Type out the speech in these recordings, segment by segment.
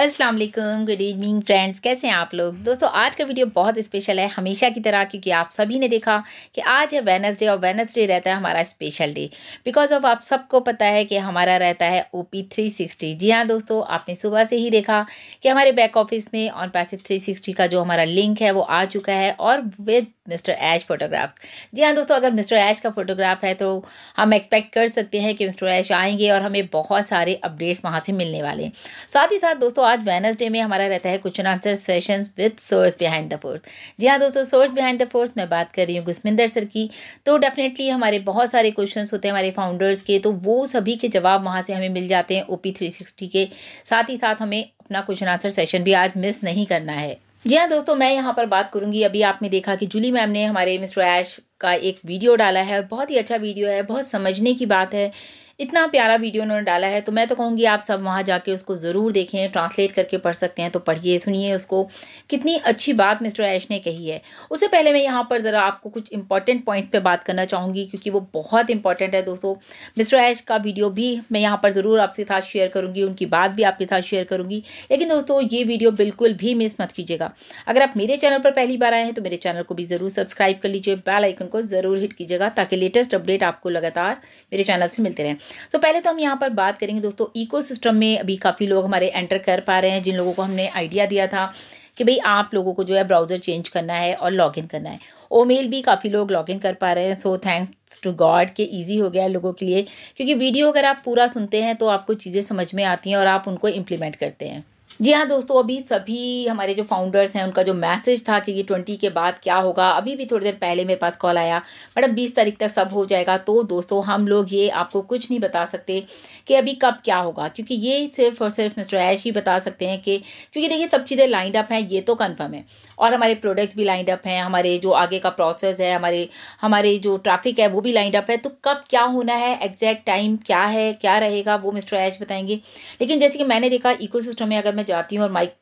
अस्सलाम वालेकुम good evening friends कैसे हैं आप लोग दोस्तों आज का वीडियो बहुत स्पेशल है हमेशा की तरह क्योंकि आप सभी ने देखा कि आज है वेनसडे और वेनसडे रहता है हमारा स्पेशल डे बिकॉज ऑफ आप सबको पता है कि हमारा रहता है ओ पी थ्री सिक्सटी जी हाँ दोस्तों आपने सुबह से ही देखा कि हमारे बैक ऑफिस में ऑन पैसिव थ्री सिक्सटी का जो हमारा लिंक है वो आ चुका है और विद मिस्टर ऐश फोटोग्राफ्स जी हाँ दोस्तों अगर मिस्टर ऐश का फोटोग्राफ है तो हम एक्सपेक्ट कर सकते हैं कि मिस्टर ऐश आएंगे और हमें बहुत सारे अपडेट्स वहाँ से मिलने वाले हैं साथ ही साथ दोस्तों दोस्तों आज वेनसडे में हमारा रहता है question answer session with source behind the force जी हाँ दोस्तों सोर्स बिहाइंड द फोर्स मैं बात कर रही हूँ गुस्मिंदर सर की तो डेफिनेटली हमारे बहुत सारे क्वेश्चन होते हैं हमारे फाउंडर्स के तो वो सभी के जवाब वहाँ से हमें मिल जाते हैं ओ पी थ्री सिक्सटी के साथ ही साथ हमें अपना क्वेश्चन आंसर सेशन भी आज मिस नहीं करना है जी हाँ दोस्तों मैं यहाँ पर बात करूँगी अभी आपने देखा कि जूली मैम ने हमारे मिस्टर ऐश का एक वीडियो डाला है और बहुत ही अच्छा वीडियो है बहुत समझने की बात है इतना प्यारा वीडियो उन्होंने डाला है तो मैं तो कहूँगी आप सब वहाँ जाके उसको ज़रूर देखें ट्रांसलेट करके पढ़ सकते हैं तो पढ़िए सुनिए उसको कितनी अच्छी बात मिस्टर ऐश ने कही है उससे पहले मैं यहाँ पर ज़रा आपको कुछ इंपॉर्टेंट पॉइंट्स पर बात करना चाहूँगी क्योंकि वो बहुत इंपॉर्टेंट है दोस्तों मिस्टर ऐश का वीडियो भी मैं यहाँ पर ज़रूर आपके साथ शेयर करूँगी उनकी बात भी आपके साथ शेयर करूँगी लेकिन दोस्तों ये वीडियो बिल्कुल भी मिस मत कीजिएगा अगर आप मेरे चैनल पर पहली बार आए हैं तो मेरे चैनल को भी ज़रूर सब्सक्राइब कर लीजिए बेल आइकन को ज़रूर हिट कीजिएगा ताकि लेटेस्ट अपडेट आपको लगातार मेरे चैनल से मिलते रहें तो पहले तो हम यहाँ पर बात करेंगे दोस्तों इको में अभी काफ़ी लोग हमारे एंटर कर पा रहे हैं जिन लोगों को हमने आइडिया दिया था कि भाई आप लोगों को जो है ब्राउज़र चेंज करना है और लॉगिन करना है ओ मेल भी काफ़ी लोग लॉगिन कर पा रहे हैं सो थैंक्स टू गॉड के इजी हो गया है लोगों के लिए क्योंकि वीडियो अगर आप पूरा सुनते हैं तो आपको चीज़ें समझ में आती हैं और आप उनको इम्प्लीमेंट करते हैं जी हाँ दोस्तों अभी सभी हमारे जो फाउंडर्स हैं उनका जो मैसेज था कि ये ट्वेंटी के बाद क्या होगा अभी भी थोड़ी देर पहले मेरे पास कॉल आया मैडम बीस तारीख तक सब हो जाएगा तो दोस्तों हम लोग ये आपको कुछ नहीं बता सकते कि अभी कब क्या होगा क्योंकि ये सिर्फ और सिर्फ मिस्टर ऐश ही बता सकते हैं कि क्योंकि देखिए सब चीज़ें लाइंड अप हैं ये तो कन्फर्म है और हमारे प्रोडक्ट्स भी लाइंड अप हैं हमारे जो आगे का प्रोसेस है हमारे हमारे जो ट्रैफिक है वो भी लाइंड अप है तो कब क्या होना है एग्जैक्ट टाइम क्या है क्या रहेगा वो मिस्टर ऐश बताएंगे लेकिन जैसे कि मैंने देखा इको में अगर मैं जाती हूँ और माइक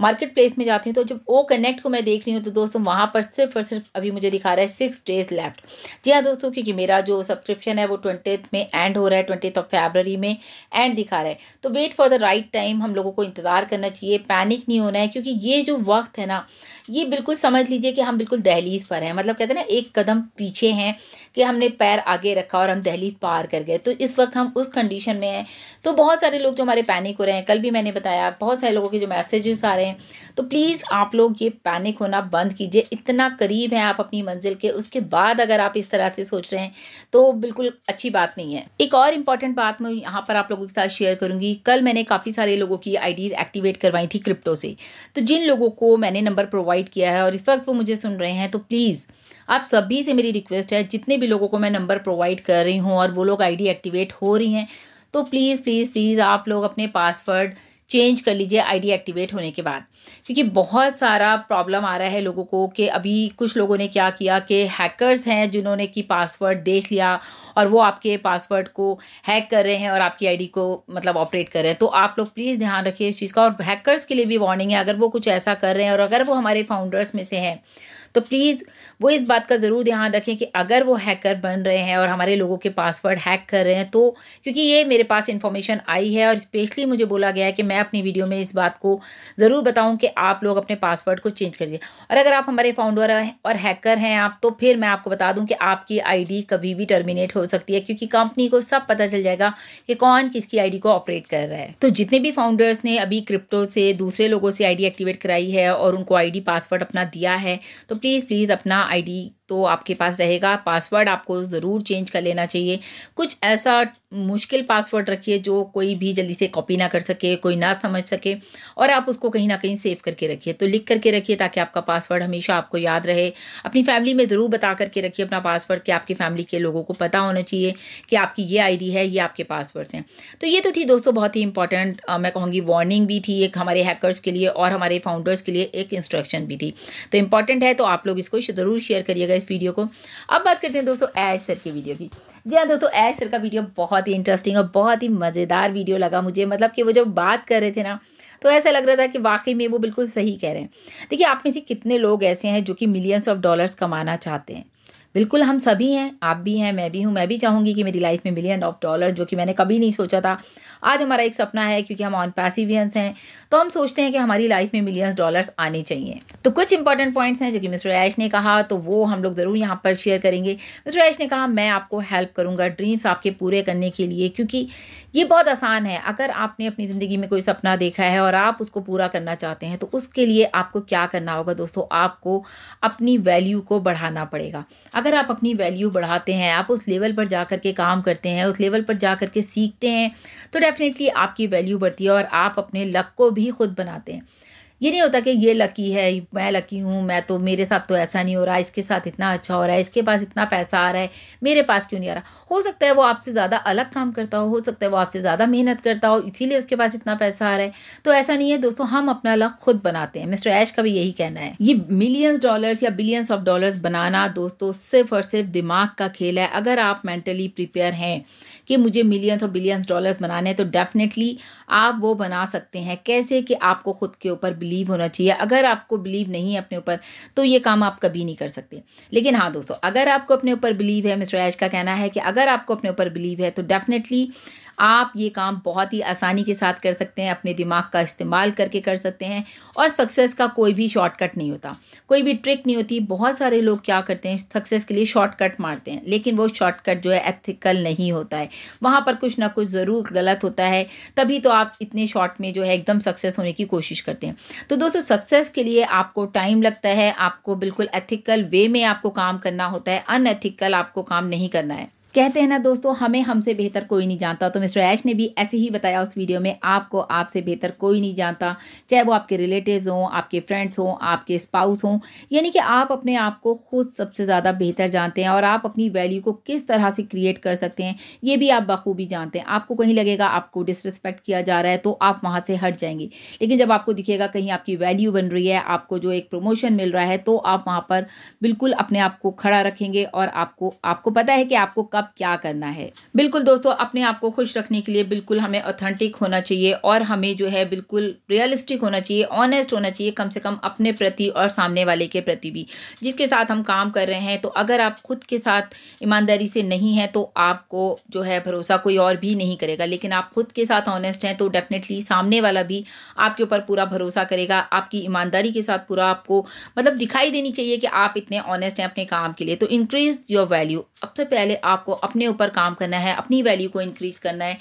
मार्केट प्लेस में जाती हूँ तो जब ओ कनेक्ट को मैं देख रही हूँ तो दोस्तों वहाँ पर सिर्फ और सिर्फ अभी मुझे दिखा रहा है सिक्स डेज लेफ्ट जी हाँ दोस्तों क्योंकि मेरा जो सब्सक्रिप्शन है वो ट्वेंटी में एंड हो रहा है ट्वेंटी ऑफ फेबररी में एंड दिखा रहा है तो wait for the right time हम लोगों को इंतज़ार करना चाहिए पैनिक नहीं होना है क्योंकि ये जो वक्त है ना ये बिल्कुल समझ लीजिए कि हम बिल्कुल दहलीज पर हैं मतलब कहते हैं ना एक कदम पीछे हैं कि हमने पैर आगे रखा और हम दहलीज पार कर गए तो इस वक्त हम उस कंडीशन में हैं तो बहुत सारे लोग जो हमारे पैनिक हो रहे हैं कल भी मैंने बताया बहुत सारे लोगों के जो मैसेजेस आ रहे हैं तो प्लीज़ आप लोग ये पैनिक होना बंद कीजिए इतना करीब हैं आप अपनी मंजिल के उसके बाद अगर आप इस तरह से सोच रहे हैं तो बिल्कुल अच्छी बात नहीं है एक और इम्पॉर्टेंट बात मैं यहाँ पर आप लोगों के साथ शेयर करूँगी कल मैंने काफ़ी सारे लोगों की आई एक्टिवेट करवाई थी क्रिप्टो से तो जिन लोगों को मैंने नंबर प्रोवाइड किया है और इस वक्त वो मुझे सुन रहे हैं तो प्लीज़ आप सभी से मेरी रिक्वेस्ट है जितने भी लोगों को मैं नंबर प्रोवाइड कर रही हूँ और वो लोग आईडी एक्टिवेट हो रही हैं तो प्लीज़ प्लीज़ प्लीज़ आप लोग अपने पासवर्ड चेंज कर लीजिए आईडी एक्टिवेट होने के बाद क्योंकि बहुत सारा प्रॉब्लम आ रहा है लोगों को कि अभी कुछ लोगों ने क्या किया कि हैकर्स हैं जिन्होंने कि पासवर्ड देख लिया और वो आपके पासवर्ड को हैक कर रहे हैं और आपकी आईडी को मतलब ऑपरेट कर रहे हैं तो आप लोग प्लीज़ ध्यान रखिए इस चीज़ का और हैकर्स के लिए भी वार्निंग है अगर वो कुछ ऐसा कर रहे हैं और अगर वो हमारे फाउंडर्स में से हैं तो प्लीज़ वो इस बात का ज़रूर ध्यान रखें कि अगर वो हैकर बन रहे हैं और हमारे लोगों के पासवर्ड हैक कर रहे हैं तो क्योंकि ये मेरे पास इन्फॉर्मेशन आई है और स्पेशली मुझे बोला गया है कि मैं अपनी वीडियो में इस बात को ज़रूर बताऊँ कि आप लोग अपने पासवर्ड को चेंज करिए और अगर आप हमारे फाउंडर और हैकर हैं आप तो फिर मैं आपको बता दूँ कि आपकी आई कभी भी टर्मिनेट हो सकती है क्योंकि कंपनी को सब पता चल जाएगा कि कौन किसकी आई को ऑपरेट कर रहा है तो जितने भी फाउंडर्स ने अभी क्रिप्टो से दूसरे लोगों से आई एक्टिवेट कराई है और उनको आई पासवर्ड अपना दिया है तो प्लीज़ प्लीज़ अपना आईडी तो आपके पास रहेगा पासवर्ड आपको ज़रूर चेंज कर लेना चाहिए कुछ ऐसा मुश्किल पासवर्ड रखिए जो कोई भी जल्दी से कॉपी ना कर सके कोई ना समझ सके और आप उसको कहीं ना कहीं सेव करके रखिए तो लिख करके रखिए ताकि आपका पासवर्ड हमेशा आपको याद रहे अपनी फैमिली में ज़रूर बता करके रखिए अपना पासवर्ड कि आपकी फैमिली के लोगों को पता होना चाहिए कि आपकी ये आई है ये आपके पासवर्ड्स हैं तो ये तो थी दोस्तों बहुत ही इंपॉर्टेंट मैं कहूँगी वार्निंग भी थी एक हमारे हैकर्स के लिए और हमारे फाउंडर्स के लिए एक इंस्ट्रक्शन भी थी तो इंपॉर्टेंट है तो आप लोग इसको ज़रूर शेयर करिएगा इस वीडियो को अब बात करते हैं दोस्तों ऐश सर की वीडियो की जी हाँ दोस्तों ऐश सर का वीडियो बहुत ही इंटरेस्टिंग और बहुत ही मज़ेदार वीडियो लगा मुझे मतलब कि वो जब बात कर रहे थे ना तो ऐसा लग रहा था कि वाकई में वो बिल्कुल सही कह रहे हैं देखिए आप में से कितने लोग ऐसे हैं जो कि मिलियंस ऑफ डॉलर्स कमाना चाहते हैं बिल्कुल हम सभी हैं आप भी हैं मैं भी हूँ मैं भी चाहूँगी कि मेरी लाइफ में मिलियन ऑफ डॉलर जो कि मैंने कभी नहीं सोचा था आज हमारा एक सपना है क्योंकि हम ऑन पैसिवियंस हैं तो हम सोचते हैं कि हमारी लाइफ में मिलियंस डॉलर्स आने चाहिए तो कुछ इंपॉर्टेंट पॉइंट्स हैं जो कि मिस्टर ऐश ने कहा तो वो हम लोग ज़रूर यहाँ पर शेयर करेंगे मिस्टर ऐश ने कहा मैं आपको हेल्प करूँगा ड्रीम्स आपके पूरे करने के लिए क्योंकि ये बहुत आसान है अगर आपने अपनी ज़िंदगी में कोई सपना देखा है और आप उसको पूरा करना चाहते हैं तो उसके लिए आपको क्या करना होगा दोस्तों आपको अपनी वैल्यू को बढ़ाना पड़ेगा अगर आप अपनी वैल्यू बढ़ाते हैं आप उस लेवल पर जा कर के काम करते हैं उस लेवल पर जा कर के सीखते हैं तो डेफ़िनेटली आपकी वैल्यू बढ़ती है और आप अपने लक को भी खुद बनाते हैं ये नहीं होता कि ये लकी है मैं लकी हूँ मैं तो मेरे साथ तो ऐसा नहीं हो रहा इसके साथ इतना अच्छा हो रहा है इसके पास इतना पैसा आ रहा है मेरे पास क्यों नहीं आ रहा हो सकता है वो आपसे ज़्यादा अलग काम करता हो हो सकता है वो आपसे ज़्यादा मेहनत करता हो इसीलिए उसके पास इतना पैसा आ रहा है तो ऐसा नहीं है दोस्तों हम अपना लक खुद बनाते हैं मिस्टर ऐश का भी यही कहना है ये मिलियंस डॉलर्स या बिलियंस ऑफ डॉलर्स बनाना दोस्तों सिर्फ और सिर्फ दिमाग का खेल है अगर आप मेंटली प्रिपेयर हैं कि मुझे मिलियंस और बिलियंस डॉलर्स बनाने हैं तो डेफिनेटली आप वो बना सकते हैं कैसे कि आपको खुद के ऊपर बिलीव होना चाहिए अगर आपको बिलीव नहीं है अपने ऊपर तो ये काम आप कभी नहीं कर सकते लेकिन हाँ दोस्तों अगर आपको अपने ऊपर बिलीव है मिस्टर ऐश का कहना है कि अगर आपको अपने ऊपर बिलीव है तो डेफिनेटली आप ये काम बहुत ही आसानी के साथ कर सकते हैं अपने दिमाग का इस्तेमाल करके कर सकते हैं और सक्सेस का कोई भी शॉर्टकट नहीं होता कोई भी ट्रिक नहीं होती बहुत सारे लोग क्या करते हैं सक्सेस के लिए शॉर्टकट मारते हैं लेकिन वो शॉर्टकट जो है एथिकल नहीं होता है वहाँ पर कुछ ना कुछ ज़रूर गलत होता है तभी तो आप इतने शॉर्ट में जो है एकदम सक्सेस होने की कोशिश करते हैं तो दोस्तों सक्सेस के लिए आपको टाइम लगता है आपको बिल्कुल एथिकल वे में आपको काम करना होता है अनएथिकल आपको काम नहीं करना है कहते हैं ना दोस्तों हमें हमसे बेहतर कोई नहीं जानता तो मिस्टर ऐश ने भी ऐसे ही बताया उस वीडियो में आपको आपसे बेहतर कोई नहीं जानता चाहे वो आपके रिलेटिव्स हों आपके फ्रेंड्स हों आपके स्पाउस हों यानी कि आप अपने आप को खुद सबसे ज़्यादा बेहतर जानते हैं और आप अपनी वैल्यू को किस तरह से क्रिएट कर सकते हैं ये भी आप बखूबी जानते हैं आपको कहीं लगेगा आपको डिसरिस्पेक्ट किया जा रहा है तो आप वहाँ से हट जाएंगे लेकिन जब आपको दिखेगा कहीं आपकी वैल्यू बन रही है आपको जो एक प्रमोशन मिल रहा है तो आप वहाँ पर बिल्कुल अपने आप को खड़ा रखेंगे और आपको आपको पता है कि आपको कब अब क्या करना है बिल्कुल दोस्तों अपने आप को खुश रखने के लिए बिल्कुल हमें ऑथेंटिक होना चाहिए और हमें जो है बिल्कुल रियलिस्टिक होना चाहिए ऑनेस्ट होना चाहिए कम से कम अपने प्रति और सामने वाले के प्रति भी जिसके साथ हम काम कर रहे हैं तो अगर आप खुद के साथ ईमानदारी से नहीं है तो आपको जो है भरोसा कोई और भी नहीं करेगा लेकिन आप खुद के साथ ऑनेस्ट हैं तो डेफिनेटली सामने वाला भी आपके ऊपर पूरा भरोसा करेगा आपकी ईमानदारी के साथ पूरा आपको मतलब दिखाई देनी चाहिए कि आप इतने ऑनेस्ट हैं अपने काम के लिए तो इंक्रीज योर वैल्यू सबसे पहले आपको अपने ऊपर काम करना है अपनी वैल्यू को इंक्रीज करना है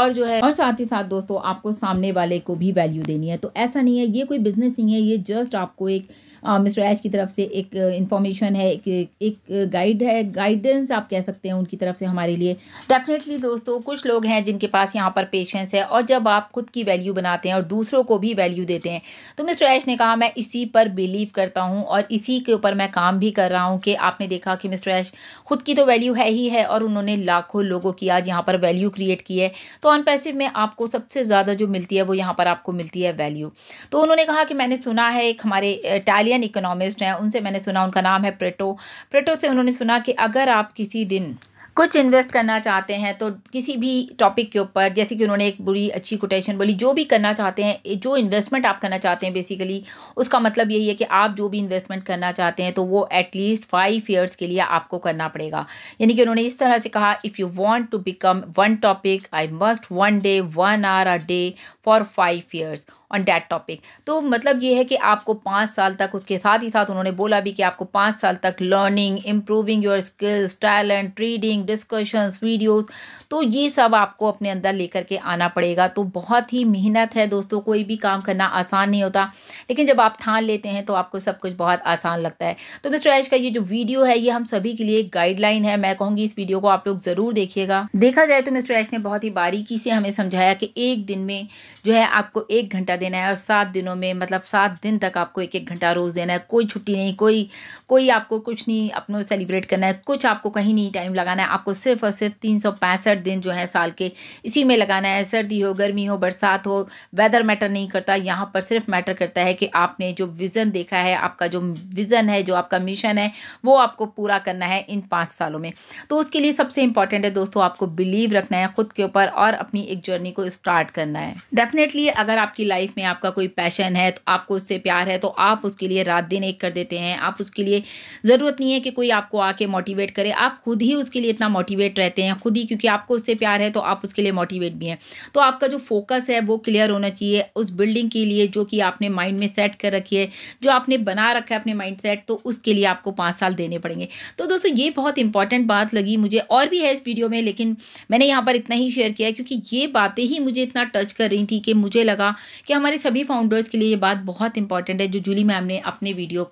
और जो है और साथ ही साथ दोस्तों आपको सामने वाले को भी वैल्यू देनी है तो ऐसा नहीं है ये कोई बिजनेस नहीं है ये जस्ट आपको एक मिस्टर एच की तरफ से एक इंफॉर्मेशन है एक एक गाइड है गाइडेंस आप कह सकते हैं उनकी तरफ से हमारे लिए डेफिनेटली दोस्तों कुछ लोग हैं जिनके पास यहाँ पर पेशेंस है और जब आप खुद की वैल्यू बनाते हैं और दूसरों को भी वैल्यू देते हैं तो मिस्टर ऐश ने कहा मैं इसी पर बिलीव करता हूँ और इसी के ऊपर मैं काम भी कर रहा हूँ कि आपने देखा कि मिस्टर ऐश खुद की तो वैल्यू है ही है और उन्होंने लाखों लोगों की आज यहाँ पर वैल्यू क्रिएट की है तो ऑन पैसिव में आपको सबसे ज़्यादा जो मिलती है वो यहाँ पर आपको मिलती है वैल्यू तो उन्होंने कहा कि मैंने सुना है एक हमारे टैली इटालियन इकोनॉमिस्ट हैं उनसे मैंने सुना उनका नाम है प्रेटो प्रेटो से उन्होंने सुना कि अगर आप किसी दिन कुछ इन्वेस्ट करना चाहते हैं तो किसी भी टॉपिक के ऊपर जैसे कि उन्होंने एक बुरी अच्छी कोटेशन बोली जो भी करना चाहते हैं जो इन्वेस्टमेंट आप करना चाहते हैं बेसिकली उसका मतलब यही है कि आप जो भी इन्वेस्टमेंट करना चाहते हैं तो वो एटलीस्ट फाइव ईयर्स के लिए आपको करना पड़ेगा यानी कि उन्होंने इस तरह से कहा if you want to become one topic I must one day one hour a day for five years on that topic तो मतलब ये है कि आपको पाँच साल तक उसके साथ ही साथ उन्होंने बोला भी कि आपको पाँच साल तक learning improving your skills talent reading discussions videos तो ये सब आपको अपने अंदर लेकर के आना पड़ेगा तो बहुत ही मेहनत है दोस्तों कोई भी काम करना आसान नहीं होता लेकिन जब आप ठान लेते हैं तो आपको सब कुछ बहुत आसान लगता है तो मिस्टर ऐश का ये जो वीडियो है ये हम सभी के लिए गाइडलाइन है मैं कहूँगी इस वीडियो को आप लोग ज़रूर देखिएगा देखा जाए तो मिस्टर ऐश ने बहुत ही बारीकी से हमें समझाया कि एक दिन में जो है आपको एक घंटा देना है और सात दिनों में मतलब सात दिन तक आपको एक एक घंटा रोज़ देना है कोई छुट्टी नहीं कोई कोई आपको कुछ नहीं अपनों सेलिब्रेट करना है कुछ आपको कहीं नहीं टाइम लगाना है आपको सिर्फ और सिर्फ तीन सौ पैंसठ दिन जो है साल के इसी में लगाना है सर्दी हो गर्मी हो बरसात हो वेदर मैटर नहीं करता यहाँ पर सिर्फ मैटर करता है कि आपने जो विज़न देखा है आपका जो विज़न है जो आपका मिशन है वो आपको पूरा करना है इन पाँच सालों में तो उसके लिए सबसे इंपॉर्टेंट है दोस्तों आपको बिलीव रखना है ख़ुद के ऊपर और अपनी एक जर्नी को स्टार्ट करना है डेफिनेटली अगर आपकी लाइफ लाइफ में आपका कोई पैशन है तो आपको उससे प्यार है तो आप उसके लिए रात दिन एक कर देते हैं आप उसके लिए ज़रूरत नहीं है कि कोई आपको आके मोटिवेट करे आप खुद ही उसके लिए इतना मोटिवेट रहते हैं खुद ही क्योंकि आपको उससे प्यार है तो आप उसके लिए मोटिवेट भी हैं तो आपका जो फोकस है वो क्लियर होना चाहिए उस बिल्डिंग के लिए जो कि आपने माइंड में सेट कर रखी है जो आपने बना रखा है अपने माइंड सेट तो उसके लिए आपको पाँच साल देने पड़ेंगे तो दोस्तों ये बहुत इंपॉर्टेंट बात लगी मुझे और भी है इस वीडियो में लेकिन मैंने यहाँ पर इतना ही शेयर किया क्योंकि ये बातें ही मुझे इतना टच कर रही थी कि मुझे लगा कि हमारे सभी फाउंडर्स के लिए ये बात बहुत इंपॉर्टेंट है जो जूली मैम ने अपने वीडियो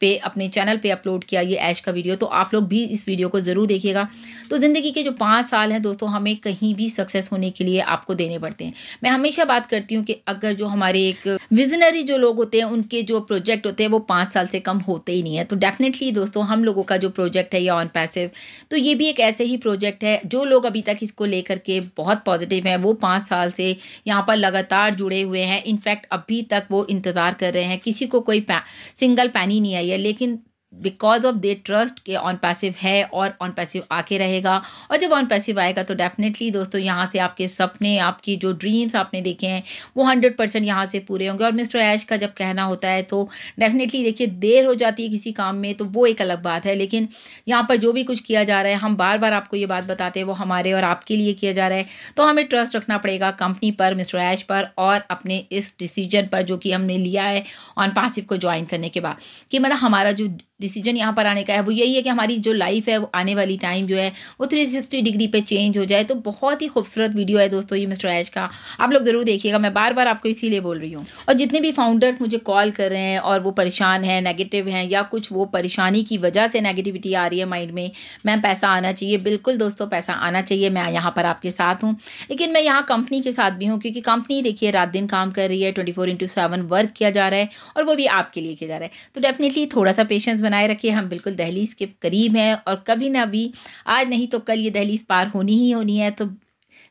पे अपने चैनल पे अपलोड किया ये ऐश का वीडियो तो आप लोग भी इस वीडियो को ज़रूर देखिएगा तो ज़िंदगी के जो पाँच साल हैं दोस्तों हमें कहीं भी सक्सेस होने के लिए आपको देने पड़ते हैं मैं हमेशा बात करती हूँ कि अगर जो हमारे एक विजनरी जो लोग होते हैं उनके जो प्रोजेक्ट होते हैं वो पाँच साल से कम होते ही नहीं है तो डेफिनेटली दोस्तों हम लोगों का जो प्रोजेक्ट है या ऑन पैसिव तो ये भी एक ऐसे ही प्रोजेक्ट है जो लोग अभी तक इसको लेकर के बहुत पॉजिटिव हैं वो पाँच साल से यहाँ पर लगातार जुड़े हुए हैं इनफैक्ट अभी तक वो इंतज़ार कर रहे हैं किसी को कोई पै, सिंगल पैनी नहीं आई है लेकिन बिकॉज ऑफ दे ट्रस्ट के ऑन पैसिव है और ऑन पैसिव आके रहेगा और जब ऑन पैसिव आएगा तो डेफिनेटली दोस्तों यहाँ से आपके सपने आपकी जो ड्रीम्स आपने देखे हैं वो हंड्रेड परसेंट यहाँ से पूरे होंगे और मिस्टर ऐश का जब कहना होता है तो डेफिनेटली देखिए देर हो जाती है किसी काम में तो वो एक अलग बात है लेकिन यहाँ पर जो भी कुछ किया जा रहा है हम बार बार आपको ये बात बताते हैं वो हमारे और आपके लिए किया जा रहा है तो हमें ट्रस्ट रखना पड़ेगा कंपनी पर मिस्टर ऐश पर और अपने इस डिसीजन पर जो कि हमने लिया है ऑन पैसिव को ज्वाइन करने के बाद कि मतलब हमारा जो डिसीजन यहाँ पर आने का है वो यही है कि हमारी जो लाइफ है वो आने वाली टाइम जो है वो थ्री सिक्सटी डिग्री पे चेंज हो जाए तो बहुत ही खूबसूरत वीडियो है दोस्तों ये मिस्टर ऐश का आप लोग ज़रूर देखिएगा मैं बार बार आपको इसीलिए बोल रही हूँ और जितने भी फाउंडर्स मुझे कॉल कर रहे हैं और वो परेशान हैं नेगेटिव हैं या कुछ वो परेशानी की वजह से नेगेटिविटी आ रही है माइंड में मैम पैसा आना चाहिए बिल्कुल दोस्तों पैसा आना चाहिए मैं यहाँ पर आपके साथ हूँ लेकिन मैं यहाँ कंपनी के साथ भी हूँ क्योंकि कंपनी देखिए रात दिन काम कर रही है twenty four into seven work किया जा रहा है और वो भी आपके लिए किया जा रहा है तो डेफिनेटली थोड़ा सा पेशेंस बना बनाए रखिए हम बिल्कुल दहलीज़ के करीब हैं और कभी ना भी आज नहीं तो कल ये दहलीज़ पार होनी ही होनी है तो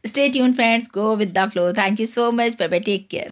stay tune friends go with the flow thank you so much bye bye take care